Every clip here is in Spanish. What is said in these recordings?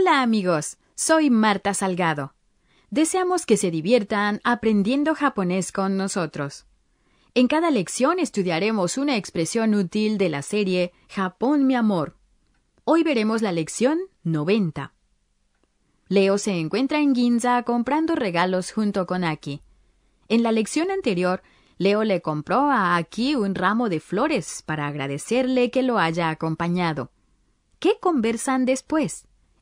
Hola amigos, soy Marta Salgado. Deseamos que se diviertan aprendiendo japonés con nosotros. En cada lección estudiaremos una expresión útil de la serie Japón mi amor. Hoy veremos la lección 90. Leo se encuentra en Ginza comprando regalos junto con Aki. En la lección anterior, Leo le compró a Aki un ramo de flores para agradecerle que lo haya acompañado. ¿Qué conversan después?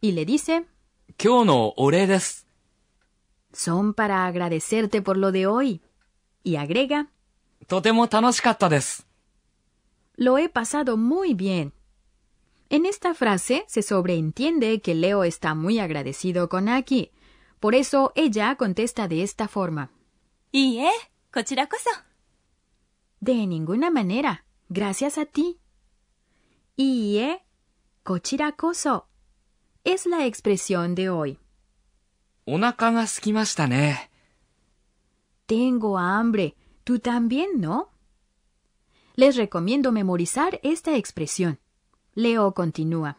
y le dice, Son para agradecerte por lo de hoy. Y agrega, Lo he pasado muy bien. En esta frase se sobreentiende que Leo está muy agradecido con Aki. Por eso ella contesta de esta forma. ¿Eh? De ninguna manera. Gracias a ti. ¿Eh? Kochirakoso es la expresión de hoy. Tengo hambre. Tú también, ¿no? Les recomiendo memorizar esta expresión. Leo continúa.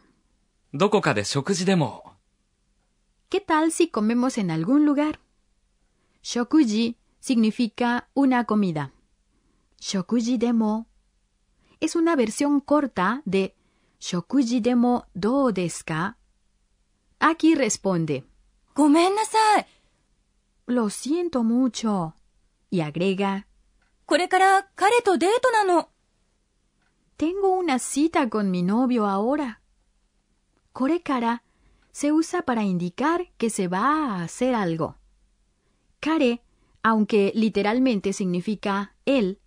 ¿Qué tal si comemos en algún lugar? Shokuji significa una comida. Shokuji demo es una versión corta de Shokuji demo do desu Aquí responde. Lo siento mucho. Y agrega. Korekara kare to Tengo una cita con mi novio ahora. Korekara se usa para indicar que se va a hacer algo. Kare, aunque literalmente significa él,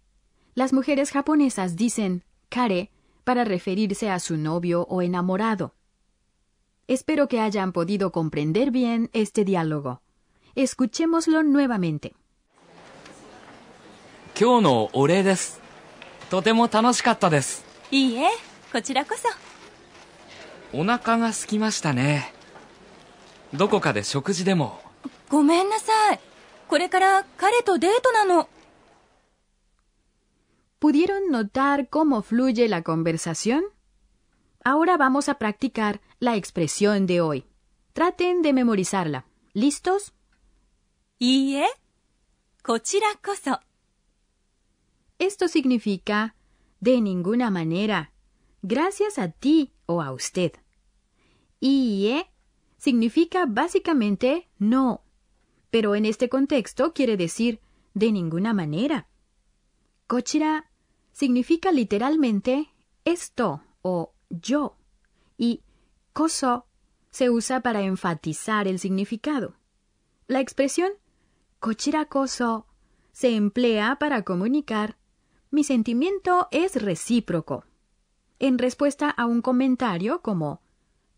las mujeres japonesas dicen kare para referirse a su novio o enamorado. Espero que hayan podido comprender bien este diálogo. Escuchémoslo nuevamente. ¿Pudieron notar cómo fluye la conversación? Ahora vamos a practicar la expresión de hoy. Traten de memorizarla. ¿Listos? Ie, kochira koso. Esto significa de ninguna manera, gracias a ti o a usted. Ie significa básicamente no, pero en este contexto quiere decir de ninguna manera. Cochira significa literalmente esto o yo y koso se usa para enfatizar el significado. La expresión kochira se emplea para comunicar mi sentimiento es recíproco. En respuesta a un comentario como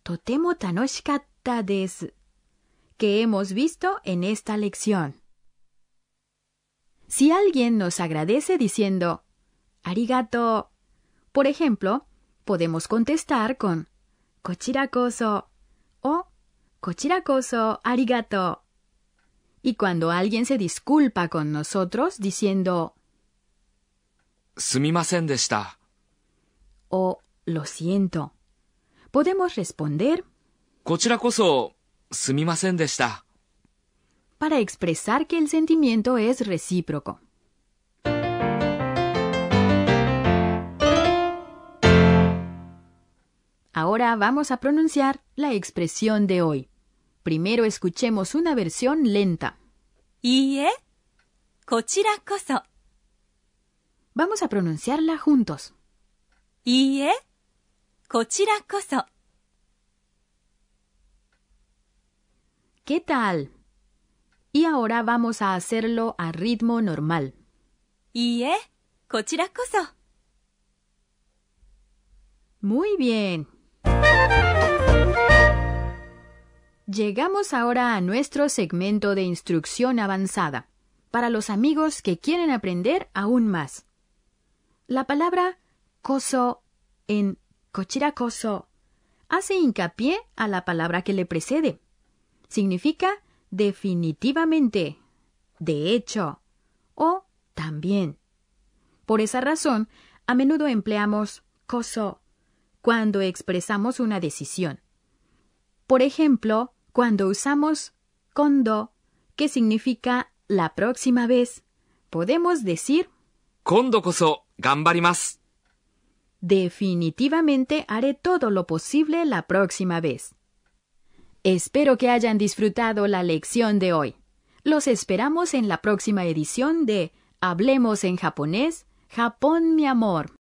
totemo tanoshikatta desu que hemos visto en esta lección. Si alguien nos agradece diciendo arigato, por ejemplo, podemos contestar con Cochiracoso o Y cuando alguien se disculpa con nosotros diciendo o lo siento, podemos responder para expresar que el sentimiento es recíproco. Ahora vamos a pronunciar la expresión de hoy. Primero escuchemos una versión lenta. Ie, kochira koso. Vamos a pronunciarla juntos. Ie, kochira ¿Qué tal? Y ahora vamos a hacerlo a ritmo normal. Ie, kochira Muy bien. Llegamos ahora a nuestro segmento de instrucción avanzada, para los amigos que quieren aprender aún más. La palabra coso en cochira coso hace hincapié a la palabra que le precede. Significa definitivamente, de hecho o también. Por esa razón, a menudo empleamos coso cuando expresamos una decisión. Por ejemplo, cuando usamos kondo, que significa la próxima vez, podemos decir kondo koso Gambarimas. Definitivamente haré todo lo posible la próxima vez. Espero que hayan disfrutado la lección de hoy. Los esperamos en la próxima edición de Hablemos en japonés, Japón mi amor.